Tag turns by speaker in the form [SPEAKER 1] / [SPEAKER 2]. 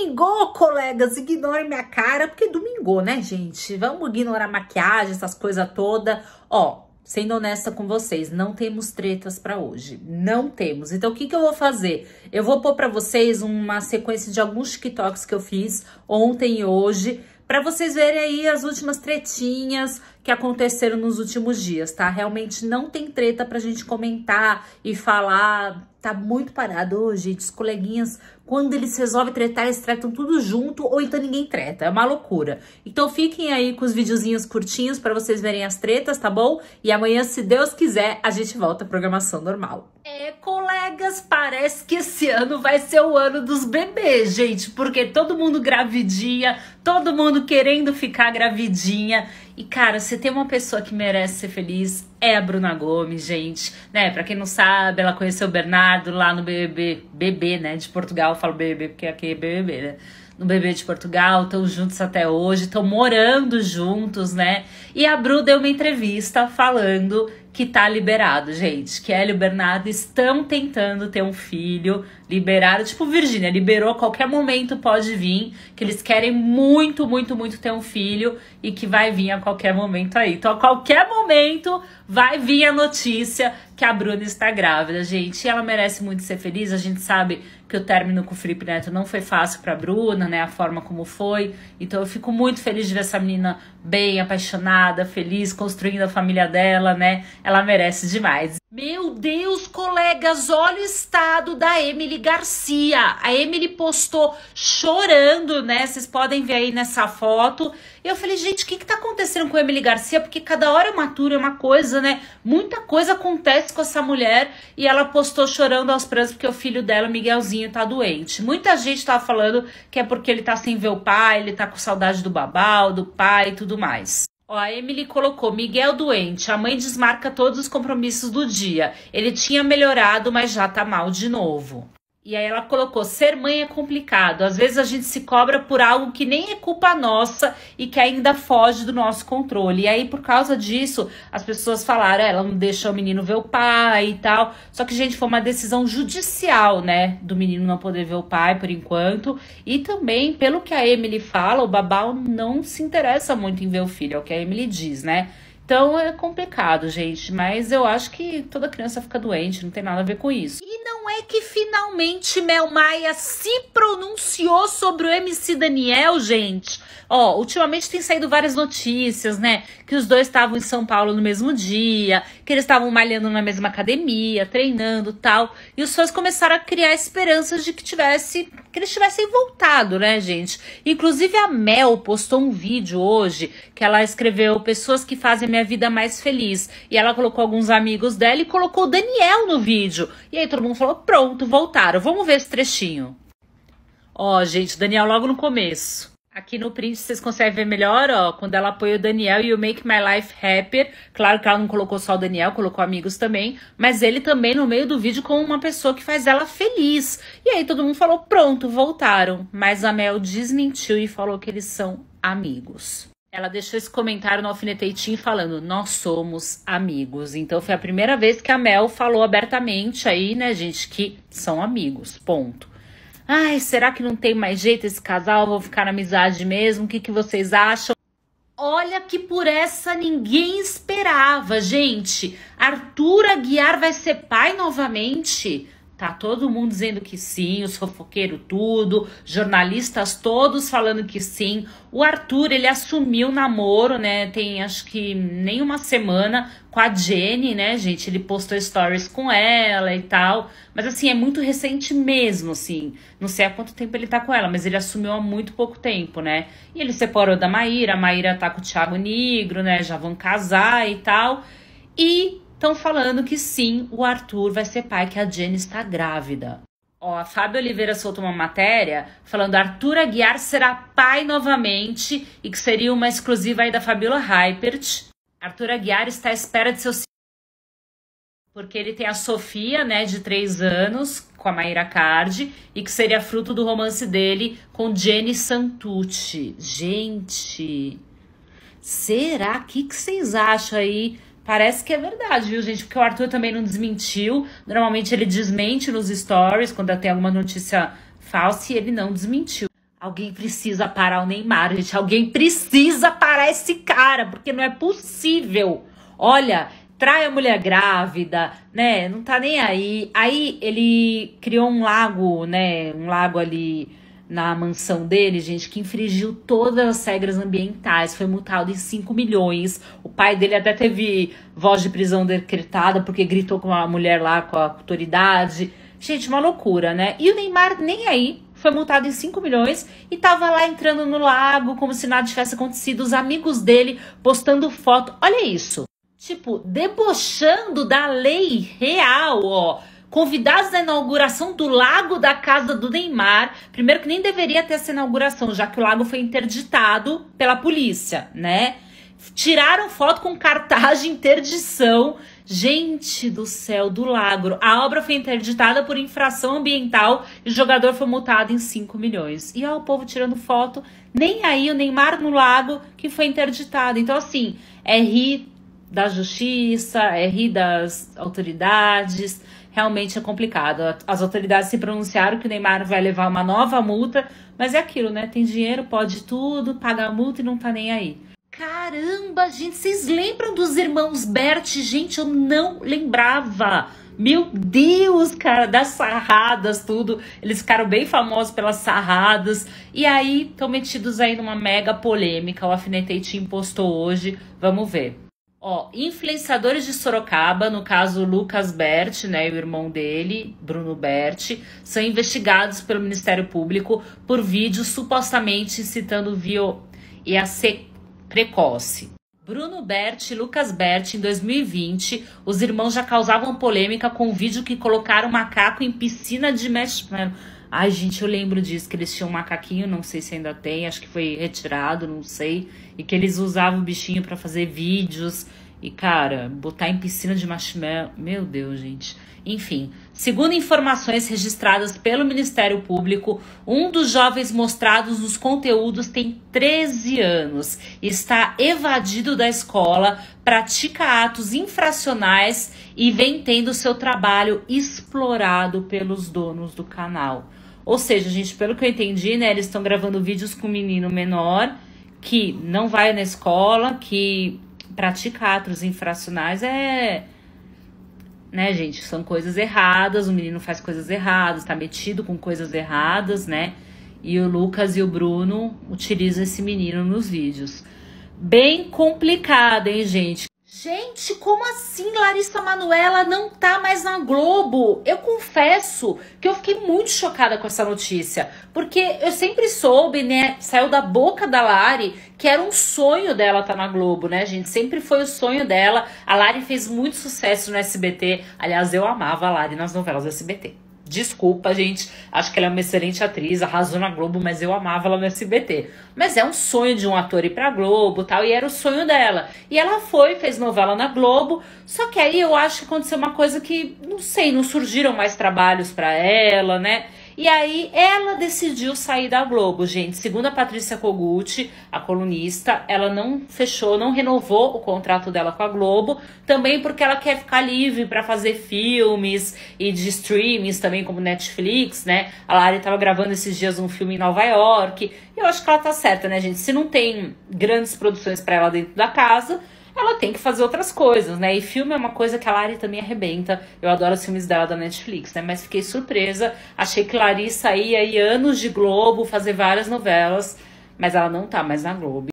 [SPEAKER 1] Domingou, colegas, ignorem minha cara, porque domingo né, gente? Vamos ignorar maquiagem, essas coisas toda. Ó, sendo honesta com vocês, não temos tretas para hoje, não temos. Então o que que eu vou fazer? Eu vou pôr para vocês uma sequência de alguns TikToks que eu fiz ontem e hoje, para vocês verem aí as últimas tretinhas que aconteceram nos últimos dias, tá? Realmente não tem treta pra gente comentar e falar tá muito parado hoje, gente. Os coleguinhas, quando eles resolvem tretar, eles tretam tudo junto ou então ninguém treta. É uma loucura. Então fiquem aí com os videozinhos curtinhos para vocês verem as tretas, tá bom? E amanhã, se Deus quiser, a gente volta à programação normal. É, colegas, parece que esse ano vai ser o ano dos bebês, gente, porque todo mundo gravidia, todo mundo querendo ficar gravidinha. E cara, se tem uma pessoa que merece ser feliz é a Bruna Gomes, gente. Né? Para quem não sabe, ela conheceu o Bernardo lá no BBB, BB, né, de Portugal. Eu falo BBB porque aqui é BBB, né? no bebê de Portugal, estão juntos até hoje, estão morando juntos, né? E a Bru deu uma entrevista falando que tá liberado, gente. Kelly e o Bernardo estão tentando ter um filho, liberaram, tipo Virgínia, liberou, qualquer momento pode vir, que eles querem muito, muito, muito ter um filho e que vai vir a qualquer momento aí. Então, a qualquer momento vai vir a notícia que a Bruna está grávida, gente. E ela merece muito ser feliz. A gente sabe que o término com o Felipe Neto não foi fácil para Bruna, né? A forma como foi. Então eu fico muito feliz de ver essa menina bem, apaixonada, feliz, construindo a família dela, né? Ela merece demais. Meu Deus, colegas, olha o estado da Emily Garcia. A Emily postou chorando, né? Vocês podem ver aí nessa foto. Eu falei, gente, o que, que tá acontecendo com a Emily Garcia? Porque cada hora é uma tura, é uma coisa, né? Muita coisa acontece com essa mulher e ela postou chorando aos prantos porque o filho dela, o Miguelzinho, tá doente. Muita gente tava falando que é porque ele tá sem ver o pai, ele tá com saudade do babau, do pai e tudo mais. Ó, a Emily colocou: Miguel doente, a mãe desmarca todos os compromissos do dia. Ele tinha melhorado, mas já tá mal de novo. E aí ela colocou: ser mãe é complicado. Às vezes a gente se cobra por algo que nem é culpa nossa e que ainda foge do nosso controle. E aí, por causa disso, as pessoas falaram: é, ela não deixa o menino ver o pai e tal. Só que, gente, foi uma decisão judicial, né? Do menino não poder ver o pai por enquanto. E também, pelo que a Emily fala, o babau não se interessa muito em ver o filho, é o que a Emily diz, né? Então é complicado, gente. Mas eu acho que toda criança fica doente, não tem nada a ver com isso. E é que finalmente Mel Maia se pronunciou sobre o MC Daniel, gente? Ó, ultimamente tem saído várias notícias, né? Que os dois estavam em São Paulo no mesmo dia, que eles estavam malhando na mesma academia, treinando tal. E os fãs começaram a criar esperanças de que tivesse. que eles tivessem voltado, né, gente? Inclusive a Mel postou um vídeo hoje que ela escreveu Pessoas que fazem minha vida mais feliz. E ela colocou alguns amigos dela e colocou o Daniel no vídeo. E aí todo mundo falou: Pronto, voltaram. Vamos ver esse trechinho. Ó, gente, Daniel logo no começo. Aqui no print vocês conseguem ver melhor, ó, quando ela apoia o Daniel e o Make My Life Happier. Claro que ela não colocou só o Daniel, colocou amigos também, mas ele também no meio do vídeo com uma pessoa que faz ela feliz. E aí todo mundo falou: "Pronto, voltaram". Mas a Mel desmentiu e falou que eles são amigos. Ela deixou esse comentário no Alfineteitinho falando: Nós somos amigos. Então foi a primeira vez que a Mel falou abertamente aí, né, gente, que são amigos. Ponto. Ai, será que não tem mais jeito esse casal? Vou ficar na amizade mesmo? O que, que vocês acham? Olha que por essa ninguém esperava, gente. Arthur Aguiar vai ser pai novamente? Tá todo mundo dizendo que sim, o fofoqueiros tudo, jornalistas todos falando que sim. O Arthur, ele assumiu o namoro, né? Tem acho que nem uma semana com a Jenny, né, gente? Ele postou stories com ela e tal. Mas assim, é muito recente mesmo, assim. Não sei há quanto tempo ele tá com ela, mas ele assumiu há muito pouco tempo, né? E ele separou da Maíra, a Maíra tá com o Thiago Negro, né? Já vão casar e tal. E estão falando que sim, o Arthur vai ser pai, que a Jenny está grávida. Ó, a Fábio Oliveira soltou uma matéria falando Arthur Aguiar será pai novamente e que seria uma exclusiva aí da Fabiola Hypert. Arthur Aguiar está à espera de seu porque ele tem a Sofia, né, de três anos, com a Maíra Cardi e que seria fruto do romance dele com Jenny Santucci. Gente, será? O que, que vocês acham aí Parece que é verdade, viu, gente? Porque o Arthur também não desmentiu. Normalmente ele desmente nos stories quando tem alguma notícia falsa e ele não desmentiu. Alguém precisa parar o Neymar, gente. Alguém precisa parar esse cara, porque não é possível. Olha, trai a mulher grávida, né? Não tá nem aí. Aí ele criou um lago, né? Um lago ali na mansão dele, gente, que infringiu todas as regras ambientais, foi multado em 5 milhões. O pai dele até teve voz de prisão decretada porque gritou com a mulher lá, com a autoridade. Gente, uma loucura, né? E o Neymar nem aí foi multado em 5 milhões e tava lá entrando no lago como se nada tivesse acontecido. Os amigos dele postando foto. Olha isso. Tipo, debochando da lei real, ó convidados da inauguração do lago da casa do Neymar. Primeiro que nem deveria ter essa inauguração, já que o lago foi interditado pela polícia, né? Tiraram foto com cartaz de interdição. Gente do céu, do lago. A obra foi interditada por infração ambiental e o jogador foi multado em 5 milhões. E ó, o povo tirando foto. Nem aí o Neymar no lago que foi interditado. Então, assim, é ri da justiça, é ri das autoridades realmente é complicado. As autoridades se pronunciaram que o Neymar vai levar uma nova multa, mas é aquilo, né? Tem dinheiro, pode tudo, paga a multa e não tá nem aí. Caramba, gente, vocês lembram dos irmãos Bert? Gente, eu não lembrava. Meu Deus, cara, das sarradas, tudo. Eles ficaram bem famosos pelas sarradas. E aí, estão metidos aí numa mega polêmica. O Alfinetei postou hoje. Vamos ver. Ó, influenciadores de Sorocaba, no caso Lucas Bert, né, e o irmão dele, Bruno Bert, são investigados pelo Ministério Público por vídeos supostamente incitando viol e a ser precoce. Bruno Bert e Lucas Bert, em 2020, os irmãos já causavam polêmica com um vídeo que colocaram macaco em piscina de México. Mesh Ai, gente, eu lembro disso, que eles tinham um macaquinho, não sei se ainda tem, acho que foi retirado, não sei. E que eles usavam o bichinho para fazer vídeos. E, cara, botar em piscina de marshmallow. Meu Deus, gente. Enfim, segundo informações registradas pelo Ministério Público, um dos jovens mostrados nos conteúdos tem 13 anos, está evadido da escola, pratica atos infracionais e vem tendo seu trabalho explorado pelos donos do canal. Ou seja, gente, pelo que eu entendi, né, eles estão gravando vídeos com um menino menor que não vai na escola, que pratica atos infracionais é né, gente, são coisas erradas, o menino faz coisas erradas, tá metido com coisas erradas, né? E o Lucas e o Bruno utilizam esse menino nos vídeos. Bem complicado, hein, gente? Gente, como assim Larissa Manuela não tá mais na Globo? Eu confesso que eu fiquei muito chocada com essa notícia, porque eu sempre soube, né, saiu da boca da Lari que era um sonho dela estar tá na Globo, né, gente? Sempre foi o sonho dela. A Lari fez muito sucesso no SBT. Aliás, eu amava a Lari nas novelas do SBT. Desculpa, gente. Acho que ela é uma excelente atriz, arrasou na Globo, mas eu amava ela no SBT. Mas é um sonho de um ator ir pra Globo tal, e era o sonho dela. E ela foi, fez novela na Globo, só que aí eu acho que aconteceu uma coisa que, não sei, não surgiram mais trabalhos para ela, né? E aí ela decidiu sair da Globo, gente. Segundo a Patrícia Kogut, a colunista, ela não fechou, não renovou o contrato dela com a Globo, também porque ela quer ficar livre para fazer filmes e de streamings também como Netflix, né? A Lari estava gravando esses dias um filme em Nova York. E eu acho que ela tá certa, né, gente? Se não tem grandes produções para ela dentro da casa, ela tem que fazer outras coisas, né? E filme é uma coisa que a Lari também arrebenta. Eu adoro os filmes dela da Netflix, né? Mas fiquei surpresa. Achei que Larissa ia aí anos de Globo fazer várias novelas, mas ela não tá mais na Globo.